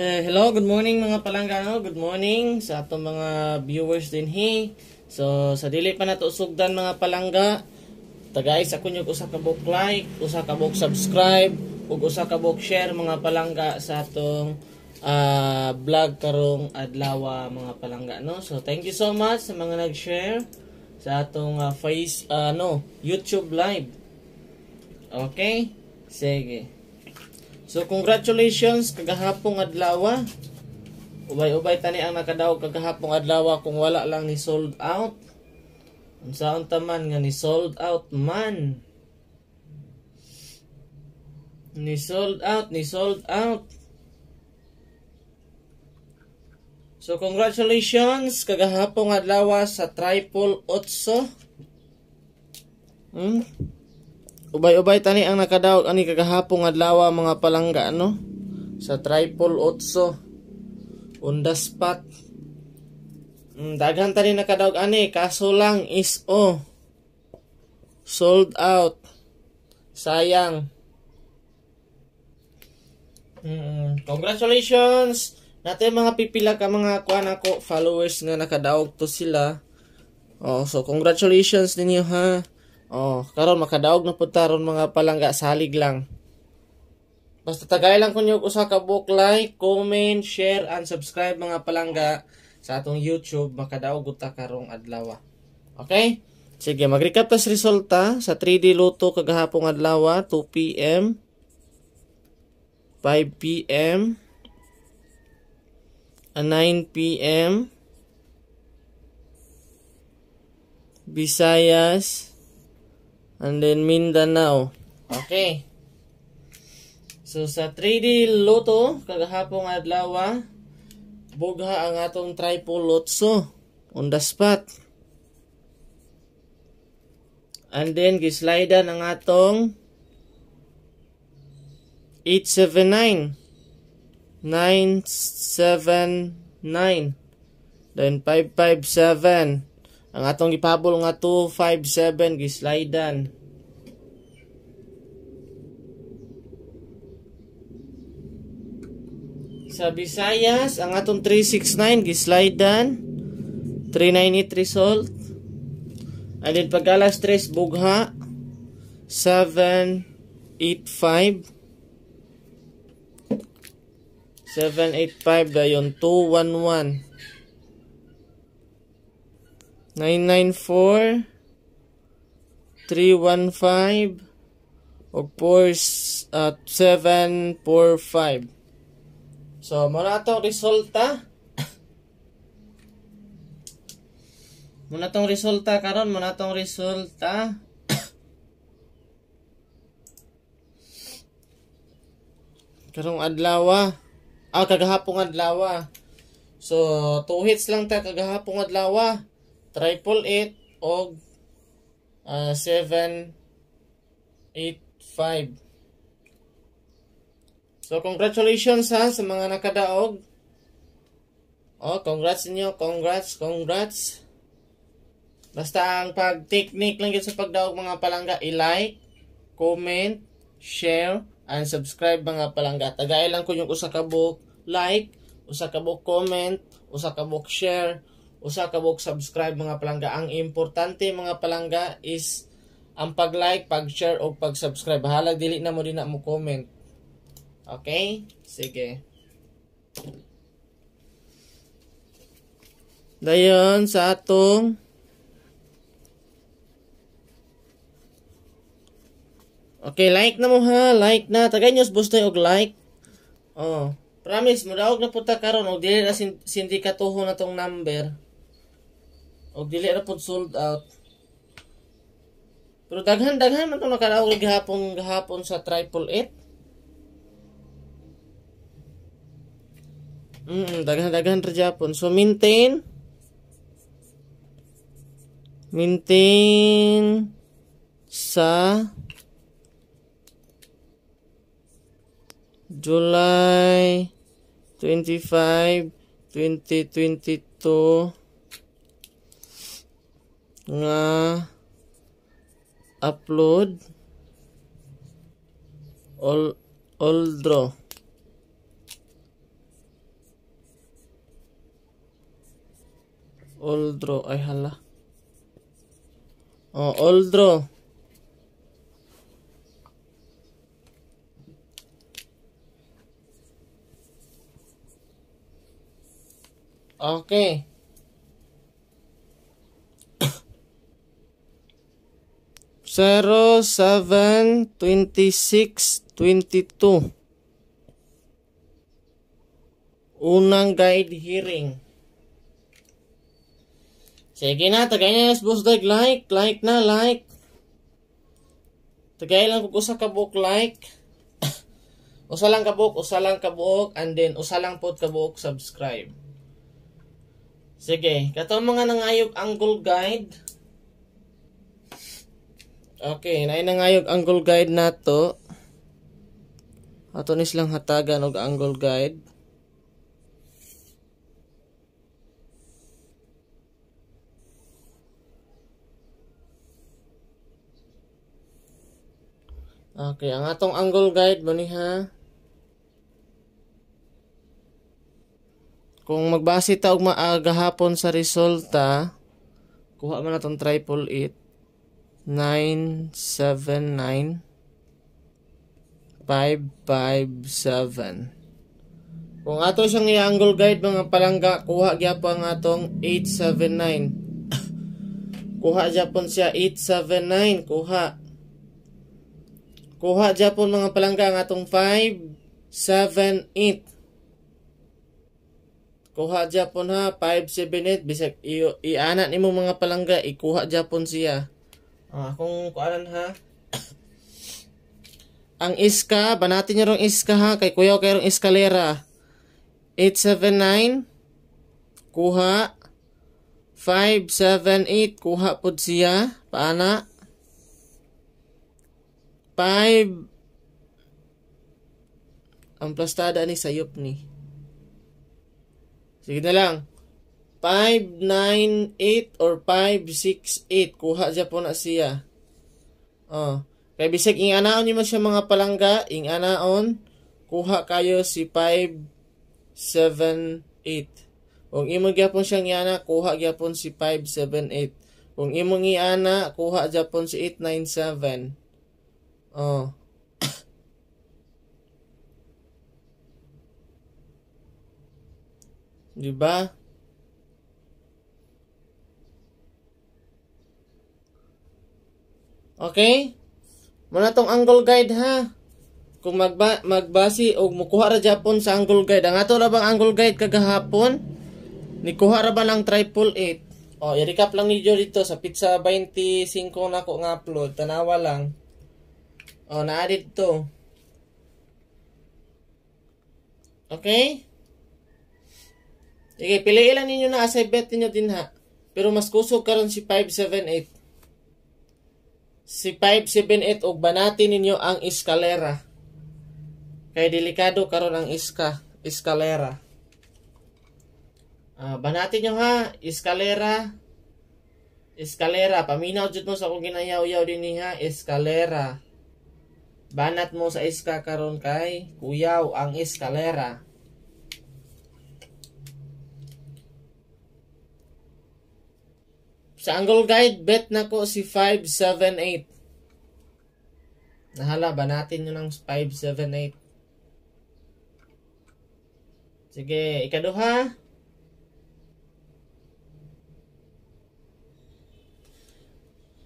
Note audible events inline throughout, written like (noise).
Eh, hello, good morning mga palanggano. Good morning sa atong mga viewers din hi. So sa dili pa nato sugdan mga palangga, tagay sa kunyo usa ka book like, usa ka book subscribe, ug usa ka book share mga palangga sa atong uh, vlog karong adlaw mga palangga no. So thank you so much sa mga nag-share sa atong uh, face uh, YouTube live. Okay? Sige. So congratulations kagahapon adlaw. Ubay-ubay tani ang nakadaog kagahapon adlaw kung wala lang ni sold out. Unsaon taman nga ni sold out man. Ni sold out, ni sold out. So congratulations kagahapon adlaw sa Triple Otso. Hmm? Ubay-ubay tani ang nakadaot ani kagahapon adlaw mga palangga no sa triple otso undas pat mm, daghan tani nakadaot ani kaso lang is o oh. sold out sayang mm, congratulations natin mga pipila ka mga kuan ako followers nga nakadaog to sila oh so congratulations ninyo ha Oh, karon makadaog na pud taron mga palangga salig lang. Basta tagay lang kunyo usa ka book like, comment, share and subscribe mga palangga sa atong YouTube makadaog gud ta karong adlaw. Okay? Sige, mag-recap tas resulta sa 3D Loto kagahapong adlaw 2 PM 5 PM 9 PM Bisayas and then Mindanao. Okay. So sa 3D Lotto, kagahapon adlaw, bugha ang atong lotso on the spot. And then gislida ang atong 879 979 then 557 ang atong ipabol nga 257 gislidan. Sa Visayas, ang atong 369 gislidan. 398 result. And then pag alas bugha 785 785 dayon 211 994 315 og 745 so mo na resulta (coughs) mo na resulta karon mo na resulta (coughs) karong adlaw ah kagahapong adlaw so 2 hits lang ta kagahapong adlaw triple 8 og uh, 7 8 So congratulations ha sa mga nakadaog Oh, congrats niyo, congrats, congrats. Basta ang pag-technique lang yun sa pagdaog mga palangga, i-like, comment, share, and subscribe mga palangga. Tagay lang ko yung usa ka book like, usa ka book comment, usa ka book share, usa ka buok subscribe mga palangga. Ang importante mga palangga is ang pag-like, pag-share o pag-subscribe. Halag dili na mo din na mo comment. Okay? Sige. Dayon sa atong Okay, like na mo ha, like na. Tagay nyo bustoy og like. Oh, promise mo daog na puta karon og dili na sindikatuhon na tong number. O dili na pud sold out. Pero daghan daghan man tong nakadaog gihapon gihapon sa triple eight Mm, daghan daghan ra Japon. So maintain maintain sa July 25, 2022 nga upload all all draw all draw ay hala oh all draw okay 0, 22. Unang guide hearing. Sige na, tagay na yes, boss dag. Like, like na, like. Tagay lang kung usa kabuk like. (coughs) usa lang kabuk, usa lang kabuk, and then usa lang pod kabuk subscribe. Sige, katong mga nangayog angle guide. Okay, naay na ngayog angle guide nato. Ato nis lang hatagan og angle guide. Okay, ang atong angle guide mo ha. Kung magbase ta og maaga hapon sa resulta, kuha man atong triple 8. 979 557 Kung ato siyang i-angle guide mga palangga kuha gyapon ang atong 879 Kuha gyapon siya 879 kuha Kuha gyapon mga palangga ang atong 578 Kuha Japon ha, 578 bisag i-ana nimo mga palangga, ikuha Japon siya. Ah, kung kuanan ha. (coughs) Ang iska, banatin niyo rong iska ha. Kay kuya kay rong iskalera. 879. Kuha. 578. Kuha po siya. Paana. 5. Ang plastada ni sayop ni. Sige na lang. 598 or 568. Kuha dyan po na siya. Oh. Kay bisag ing anaon niyo man siya mga palangga, ing anaon kuha kayo si 578. Kung imong gyapon siyang iana, kuha gyapon si 578. Kung imong iana, kuha gyapon si 897. Oh. (coughs) Diba? Okay? Muna tong angle guide ha. Kung magba magbasi o mukuha ra Japon sa angle guide. Ang ato bang angle guide kagahapon? Nikuha ra ba ng triple 8? O, i-recap lang ninyo dito sa pizza 25 na ko nga upload. Tanawa lang. O, oh, naa to. Okay? Okay, piliin lang ninyo na asay bet ninyo din ha. Pero mas kusog karon si 578 si 578 og banatin ninyo ang eskalera. Kay delikado karon ang iska, eskalera. Uh, banatin nyo ha, eskalera. Eskalera, paminaw jud mo sa akong ginayaw-yaw dinhi ha, eskalera. Banat mo sa iska karon kay kuyaw ang eskalera. Sa angle guide, bet na ko si 578. Nahala ba natin yun ng 578? Sige, ikaduha.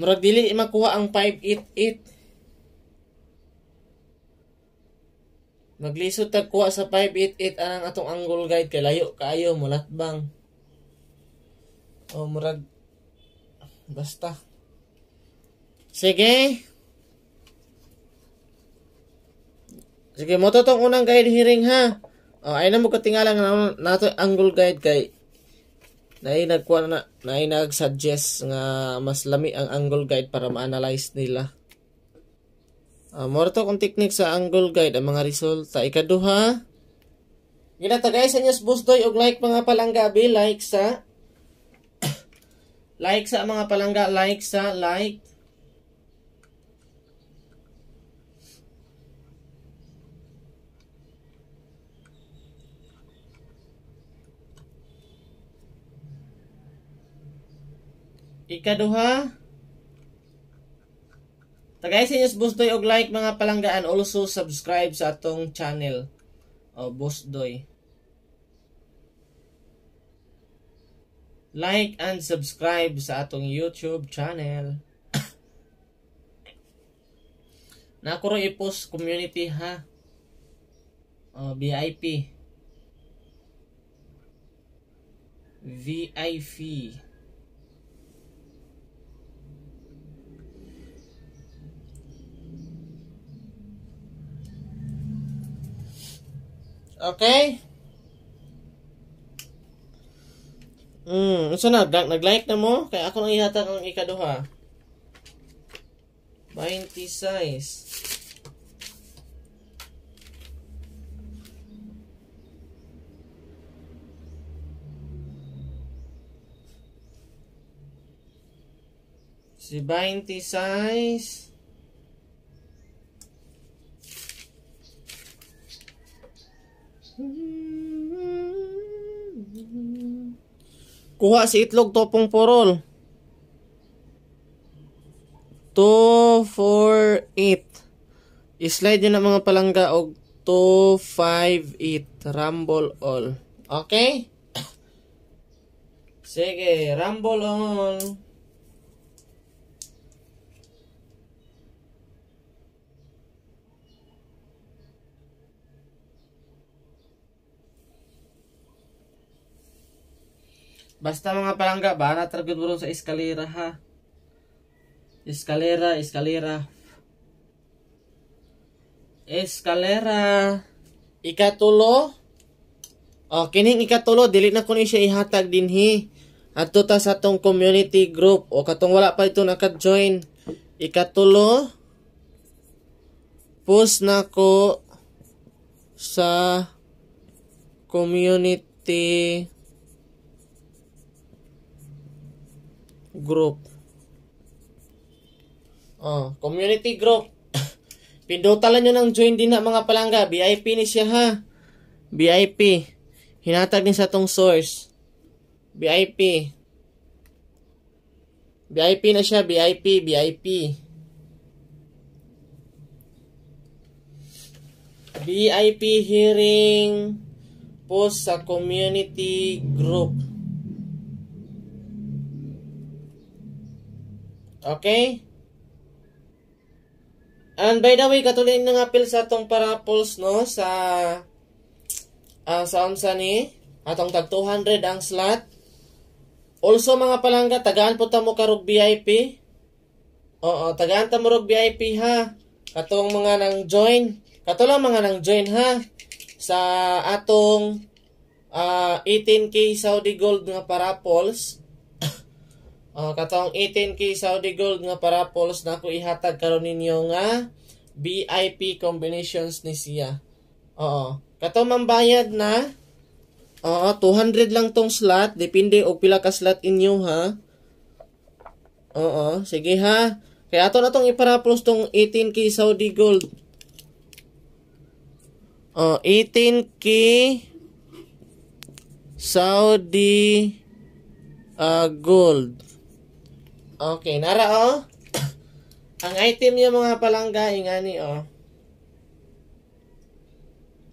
Murag dili makuha ang 588. Maglisod tagkuha sa 588 ang atong angle guide kay layo kaayo mulat bang. O oh, murag Basta. Sige. Sige, mo tong unang guide hearing ha. Oh, ay na mo tingala nga nato angle guide kay nay nagkuha na nay nag-suggest nga mas lami ang angle guide para ma-analyze nila. Uh, more to kung technique sa angle guide ang mga resulta. Ikaduha. Ginatagay sa news boss doy og like mga palanggabi like sa Like sa mga palangga, like sa like. Ikaduha. Tagay sa inyo Busdoy og like mga palanggaan. Also subscribe sa atong channel. O, oh, Busdoy. like and subscribe sa atong YouTube channel. (coughs) Nakuro ako i-post community ha. Uh, VIP. VIP. Okay? Mm, unsa na nag-like na mo? Kaya ako nang ihatag ang ikaduha. 20 size. Si 20 size. Mm-hmm. Kuha si itlog topong porol. 2, 248. I-slide nyo na mga palangga o 258. Rumble all. Okay? (coughs) Sige, rumble on. Basta mga palangga, ba natragod mo sa eskalera ha. Eskalera, eskalera. Eskalera. Ikatulo. O, oh, kining ikatulo, dili na ko ni siya ihatag dinhi. Ato ta sa atong community group. O, katong wala pa ito naka-join. Ikatulo. Post nako sa community Group. Oh, community group. (laughs) Pindutan nyo ng join din na mga palangga. VIP ni siya ha. VIP. Hinatag din sa tong source. VIP. VIP na siya. VIP. VIP. VIP hearing post sa community group. Okay? And by the way, katuloy nga apil sa atong parables, no? Sa uh, sa unsa ni atong tag 200 ang slot. Also mga palangga, tagaan po ta mo karog VIP. Oo, tagaan ta mo rog VIP ha. Katong mga nang join. Katulang mga nang join ha. Sa atong uh, ah, 18K Saudi Gold nga parapols Uh, ah, katong 18k Saudi Gold nga para polos na ako ihatag karon ninyo nga VIP combinations ni siya. Oo. Katong mambayad na Oo, 200 lang tong slot. Depende og pila ka slot inyo ha. Oo, sige ha. Kaya ato na tong ipara polos tong 18k Saudi Gold. Oh, 18k Saudi uh, Gold. Okay, nara o. Oh. (coughs) Ang item niya mga palangga, ingani o. Oh.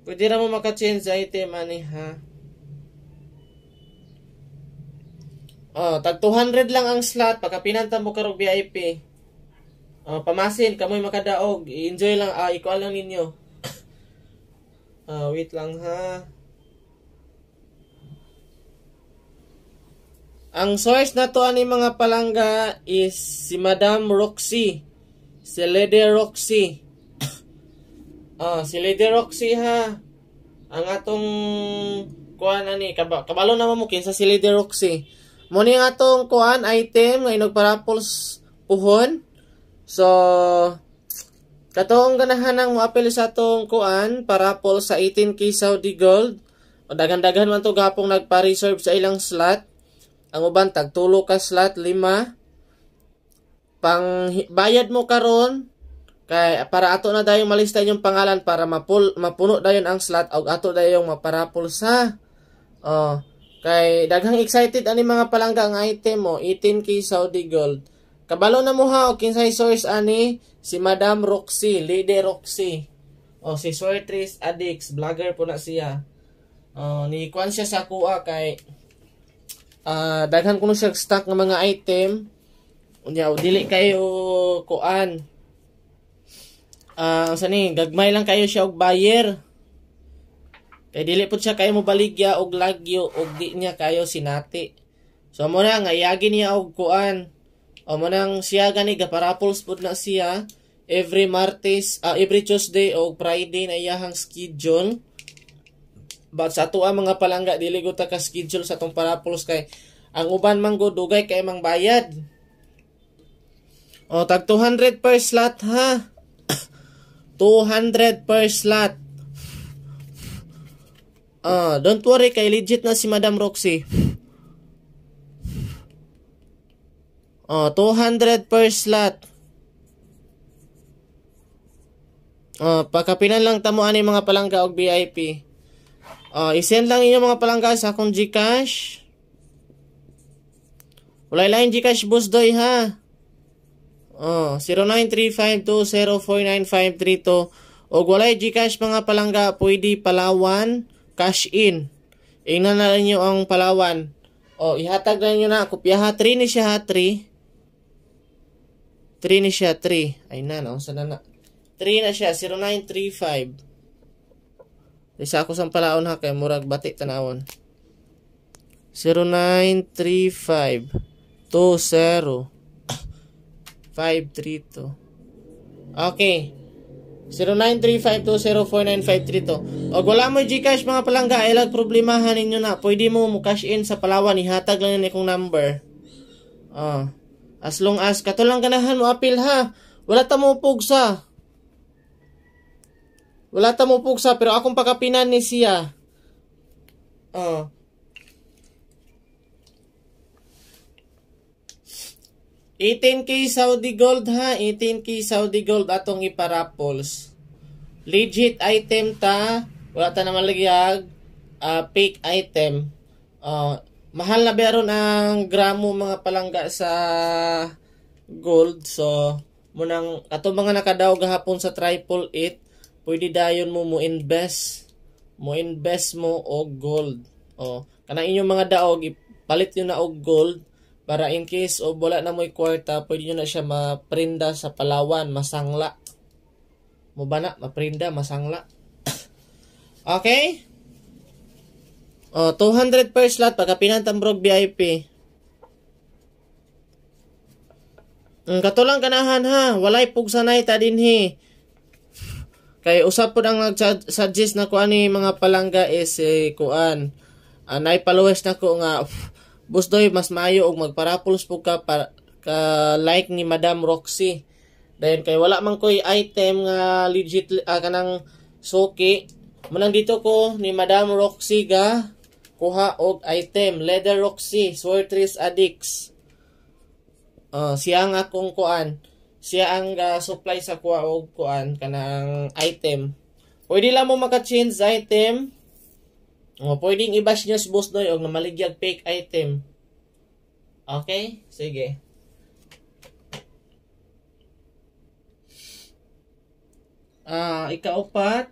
Pwede ra mo maka-change item ani ha. Oh, tag 200 lang ang slot pagka pinanta mo karog VIP. Oh, pamasin kamoy makadaog, i enjoy lang, uh, ah, ikaw lang ninyo. (coughs) Ah, wait lang ha. Ang source na to ani mga palangga is si Madam Roxy. Si Lady Roxy. (coughs) ah, si Lady Roxy ha. Ang atong kuan ani kabalo na mo kinsa si Lady Roxy. Mo ni atong kuan item nga inog parapols puhon. So katong ganahan ang moapil sa atong kuan parapol sa 18k Saudi gold. O dagan-dagan man to gapong nagpa-reserve sa ilang slot ang uban tag tulo ka slot lima pang bayad mo karon kay para ato na dayon malista yung pangalan para mapul mapuno dayon ang slot og ato dayon maparapol sa oh kay daghang excited ani mga palangga ang item mo 18k Saudi gold kabalo na mo ha og kinsay source ani si Madam Roxy Lady Roxy oh si Swertris Addicts vlogger po na siya oh ni kwan siya sa kuha kay uh, daghan kuno siya stock nga mga item unya dili kayo kuan ah uh, sani gagmay lang kayo siya og buyer kay dili pud siya kayo mobaligya og lagyo og di niya kayo sinati so mo na nga iyagi niya og kuan o mo nang siya gani gaparapols pud na siya every Martes uh, every Tuesday o Friday na iyahang schedule But sa ato mga palangga dili ko ta ka schedule sa atong parapolos kay ang uban man dugay kay mang bayad. O tag 200 per slot ha. 200 (coughs) per slot. Ah, uh, don't worry kay legit na si Madam Roxy. Oh, (coughs) ah, 200 per slot. Oh, pagkapinan lang tamuan ani mga palangga og VIP. Uh, isend lang inyo mga palangga sa akong Gcash. Wala lang Gcash boss doy ha. Oh, 0935204953 o walay Gcash mga palangga pwede Palawan cash in. Ingnan na niyo ang Palawan. O, oh, ihatag na niyo na. ha 3 ni siya ha, 3. 3 ni siya, 3. Ay na, naunsa na na. 3 na siya, 0935. Isa sa ako sang palaon ha kay murag bati tanawon. 0935 20 532. Okay. 0935204953 Og wala mo GCash mga palangga, ay lag problemahan ninyo na. Pwede mo mo cash in sa Palawan, ihatag lang ni kong number. Oh. As long as katulang ganahan mo apil ha. Wala ta mo pugsa. Wala ta mo pugsa pero akong pakapinan ni siya. Oh. Eighteen k Saudi gold ha, 18k Saudi gold atong iparapols. Legit item ta, wala ta naman lagi ag uh, ah, fake item. Uh, mahal na meron ang gramo mga palangga sa gold so munang ato mga nakadaw gahapon sa triple 8 pwede dayon mo mo invest mo invest mo og gold o kana inyong mga daog ipalit niyo na og gold para in case o wala na mo'y kwarta pwede niyo na siya maprinda sa Palawan masangla mo ba na maprinda masangla (coughs) okay o 200 per slot pagka pinantang brog VIP Mm, katulang kanahan ha, walay pugsanay ta dinhi. Kay usapon ang nag-suggest na ko ani mga palangga is eh, kuan. Uh, ah, naipalawes na ko nga (laughs) Busdoy mas maayo og magparapulos pug ka para, ka like ni Madam Roxy. Then kay wala man koy item nga legit uh, kanang soki. Manang dito ko ni Madam Roxy ga kuha og item leather Roxy Swertris Addicts. Uh, siya nga kung kuan siya ang uh, supply sa kuha og kuan kanang item. Pwede lang mo maka-change sa item. O pwedeng i-bash niyo sa boss doy og maligyag fake item. Okay? Sige. Ah, uh, ikaupat.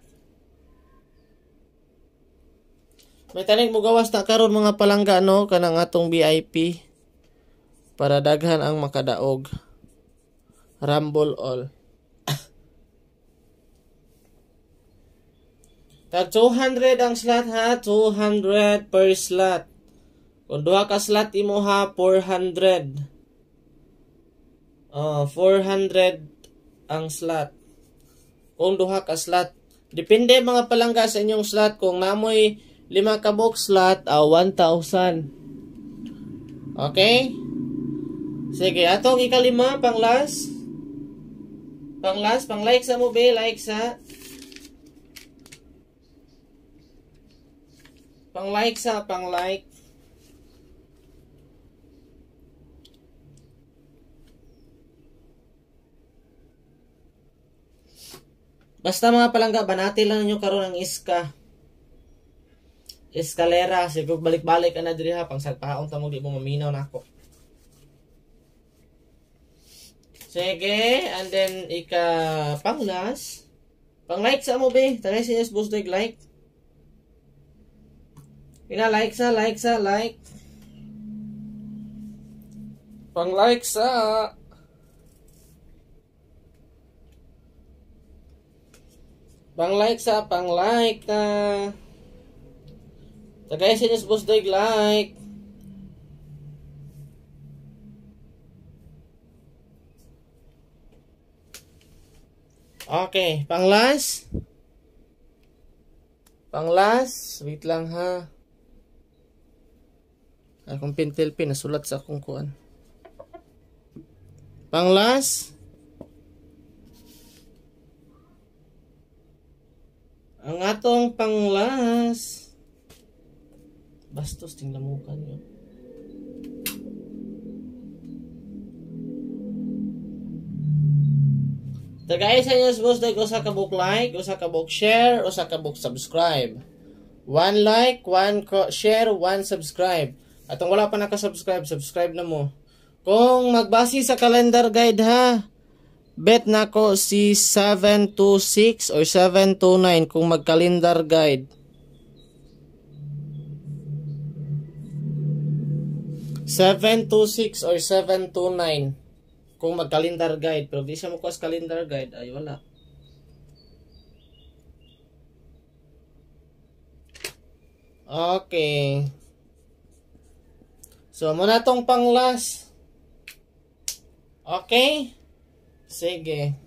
May tanig mo gawas na karon mga palangga no kanang atong VIP para daghan ang makadaog. Rumble all. Tag 200 ang slot ha, 200 per slot. Kung duha ka slot imo ha, 400. Oh, 400 ang slot. Kung duha ka slot. Depende mga palangga sa inyong slot. Kung namoy 5 ka box slot, uh, ah, 1,000. Okay? Sige, atong ikalima pang last. Pang last, pang like sa mo be, like sa Pang like sa, pang like. Basta mga palangga, banati lang ninyo karon ang iska. Eskalera, siguro balik-balik ana diri ha pang sagpaon ta mo di mo maminaw nako. Na ako. Sige, and then ika panglas. Pang-like sa mo be. Tanay sinyas boost dog like. Ina like sa, like sa, like. Pang-like sa. Pang-like sa, pang-like na. Tagay sinyas boost dog like. Okay, pang last. Pang last, wait lang ha. Akong pentel pin, nasulat sa akong kuan. Pang last. Ang atong pang last. Bastos, tinglamukan yun. Tagay sa inyong boss, usa ka book like, usa ka book share, usa ka book subscribe. One like, one share, one subscribe. Atong wala pa naka-subscribe, subscribe na mo. Kung magbasi sa calendar guide ha, bet na ko si 726 or 729 kung mag-calendar guide. 726 or 729 kung mag calendar guide pero di siya mo kuas calendar guide ay wala okay so mo na tong pang last okay sige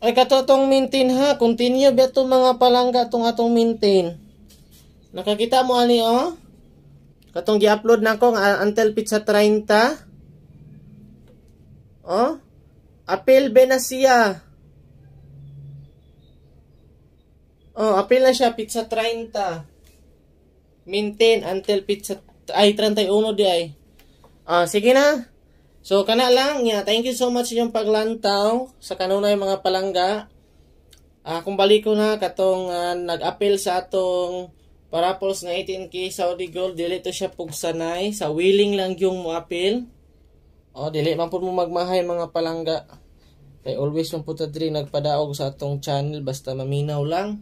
ay kato tong maintain ha continue ba mga palangga tong atong maintain nakakita mo ani oh Katong gi-upload na ko nga until pizza 30. Oh? Apil Benasia. Oh, apil na siya pizza 30. Maintain until pizza ay 31 di ay. Ah, sige na. So kana lang nga, yeah, thank you so much yung paglantaw sa kanunay mga palangga. Ah, kung ko na katong uh, nag-apil sa atong Parapols na 18k Saudi gold dili to siya pugsanay sa willing lang yung moapil. Oh dili man pud mo magmahay mga palangga. Kay always lang po tadri nagpadaog sa atong channel basta maminaw lang.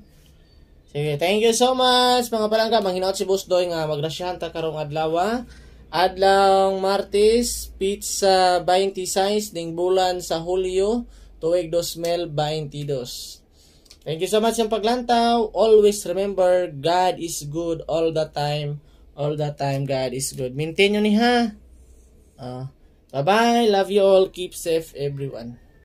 Sige, thank you so much mga palangga. Manghinaot si Boss Doy nga magrasyahan ta karong adlaw. Adlaw Martes, pizza 20 size ning bulan sa Hulyo, tuig 2022. Thank you so much ng paglantaw. Always remember, God is good all the time. All the time, God is good. Maintain nyo ni ha. Ah. Bye-bye. Love you all. Keep safe, everyone.